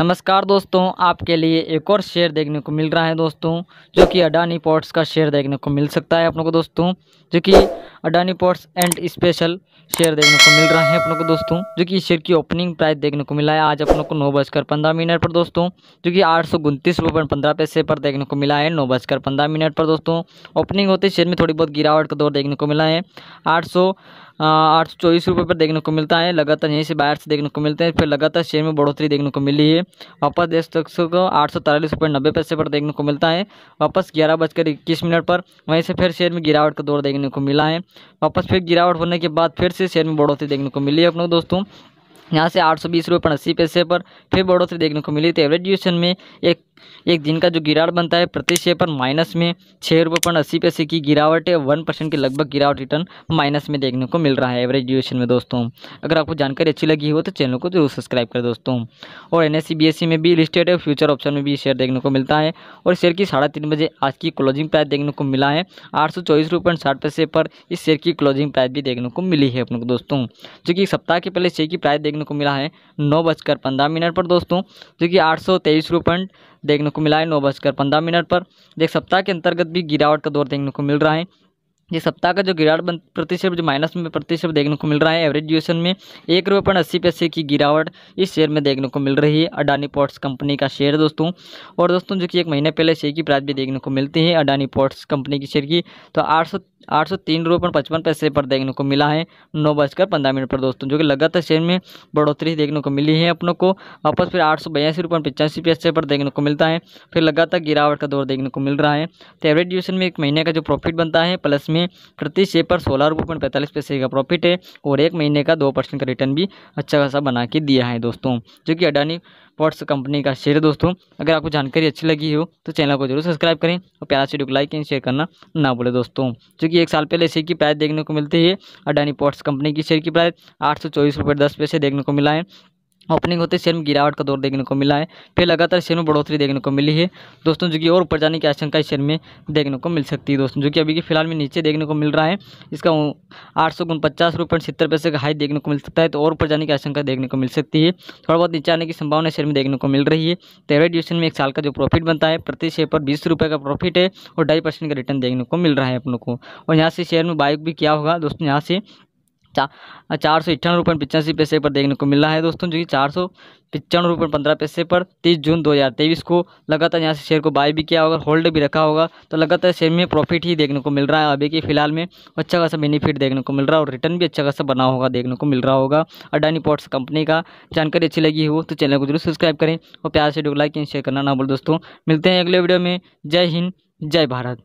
नमस्कार दोस्तों आपके लिए एक और शेयर देखने को मिल रहा है दोस्तों जो कि अडानी पोर्ट्स का शेयर देखने को मिल सकता है अपनों को दोस्तों जो कि Adani ports and special share देखने को मिल रहा है अपनों को दोस्तों जो कि शेयर की ओपनिंग प्राइस देखने को मिला है आज अपनों को नौ बजकर पंद्रह मिनट पर दोस्तों जो कि आठ सौ पंद्रह पैसे पर देखने को मिला है नौ बजकर पंद्रह मिनट पर दोस्तों ओपनिंग होते शेयर में थोड़ी बहुत गिरावट का दौर देखने को मिला है आठ सौ आठ सौ चौबीस रुपये पर देखने को मिलता है लगातार यहीं से बाहर से देखने को मिलते हैं फिर लगातार शेयर में बढ़ोतरी देखने को मिली है वापस देश को आठ सौ तिरालीस रुपये नब्बे पैसे पर देखने को मिलता है वापस ग्यारह बजकर इक्कीस मिनट पर वहीं से फिर शेयर में गिरावट का दौर देखने को मिला है वापस फिर गिरावट होने के बाद फिर से शेयर में बढ़ोतरी देखने को मिली है अपनों दोस्तों यहाँ से आठ सौ बीस रुपये अस्सी पैसे पर फिर बढ़ोतरी देखने को मिली तो एवरेज ड्यूशन में एक एक दिन का जो गिरावट बनता है प्रति शेयर पर माइनस में छः रुपये पॉइंट अस्सी पैसे की गिरावट है वन परसेंट के लगभग गिरावट रिटर्न माइनस में देखने को मिल रहा है एवरेज ड्यूशन में दोस्तों अगर आपको जानकारी अच्छी लगी हो तो चैनल को जरूर सब्सक्राइब करें दोस्तों और एन एस e में भी लिस्टेड है फ्यूचर ऑप्शन में भी शेयर देखने को मिलता है और शेयर की साढ़े तीन बजे आज की क्लोजिंग प्राइस देखने को मिला है आठ सौ चौबीस रुपये साठ पैसे पर इस शेयर की क्लोजिंग प्राइस भी देखने को मिली है अपने दोस्तों जो कि सप्ताह के पहले शेयर की प्राइस देखने देखने को मिला है नौ बजकर पंद्रह मिनट पर दोस्तों जो कि आठ सौ तेईस रुपंड देखने को मिला है नौ बजकर पंद्रह मिनट पर देख सप्ताह के अंतर्गत भी गिरावट का दौर देखने को मिल रहा है ये सप्ताह का जो गिरावट प्रतिशत जो माइनस में प्रतिशत देखने को मिल रहा है एवरेज ड्यूशन में एक रुपये पॉइंट अस्सी पैसे की गिरावट इस शेयर में देखने को मिल रही है अडानी पोर्ट्स कंपनी का शेयर दोस्तों और दोस्तों जो कि एक महीने पहले शेयर की प्राइस भी देखने को मिलती है अडानी पोर्ट्स कंपनी की शेयर की तो आठ सौ आठ सौ तीन पचपन पैसे पर देखने को मिला है नौ बजकर पंद्रह मिनट पर दोस्तों जो कि लगातार शेयर में बढ़ोतरी देखने को मिली है अपनों को वापस फिर आठ सौ बयासी रुपये पचासी पैसे पर देखने को मिलता है फिर लगातार गिरावट का दौर देखने को मिल रहा है तो एवरेज ड्यूशन में एक महीने का जो प्रॉफिट बनता है प्लस में में प्रति शेयर पर सोलह रुपये पॉइंट पैंतालीस पैसे का प्रॉफिट है और एक महीने का दो परसेंट का रिटर्न भी अच्छा खासा बना के दिया है दोस्तों जो कि अडानी पोर्ट्स कंपनी का शेयर दोस्तों अगर आपको जानकारी अच्छी लगी हो तो चैनल को जरूर सब्सक्राइब करें और प्यारा वीडियो को लाइक एंड शेयर करना ना भूलें दोस्तों क्योंकि एक साल पहले शेयर की प्राइस देखने को मिलती है अडानी पोर्ट्स कंपनी की शेयर की प्राइस आठ सौ चौबीस रुपये दस पैसे देखने को मिला है ओपनिंग होते शेयर में गिरावट का दौर देखने को मिला है फिर लगातार शेयर में बढ़ोतरी देखने को मिली है दोस्तों जो कि और ऊपर जाने की आशंका शेयर में देखने को मिल सकती है दोस्तों जो कि अभी के फिलहाल में नीचे देखने को मिल रहा है इसका आठ सौ पचास रुपये सत्तर पैसे का हाई देखने को मिल सकता है तो और ऊपर जाने की आशंका देखने को मिल सकती है थोड़ा बहुत नीचे आने की संभावना शेयर में देखने को मिल रही है तेरह ड्यूशन में एक साल का जो प्रॉफिट बनता है प्रति शेयर पर बीस रुपये का प्रॉफिट है और ढाई परसेंट का रिटर्न देखने को मिल रहा है अपनों को और यहाँ से शेयर में बाइक भी क्या होगा दोस्तों यहाँ से चार सौ इक्यानवे रुपये पचासी पैसे पर देखने को मिल रहा है दोस्तों जो कि चार सौ पिचानवे रुपये पंद्रह पैसे पर तीस जून दो हज़ार तेईस को लगातार यहाँ से शेयर को बाय भी किया होगा होल्ड भी रखा होगा तो लगातार शेयर में प्रॉफिट ही देखने को मिल रहा है अभी के फिलहाल में अच्छा खासा बेनिफिट देखने को मिल रहा है और रिटर्न भी अच्छा खासा बना होगा देखने को मिल रहा होगा अडानी पोर्ट्स कंपनी का जानकारी अच्छी लगी हो तो चैनल को जरूर सब्सक्राइब करें और प्यार से लाइक एंड शेयर करना ना बोल दोस्तों मिलते हैं अगले वीडियो में जय हिंद जय भारत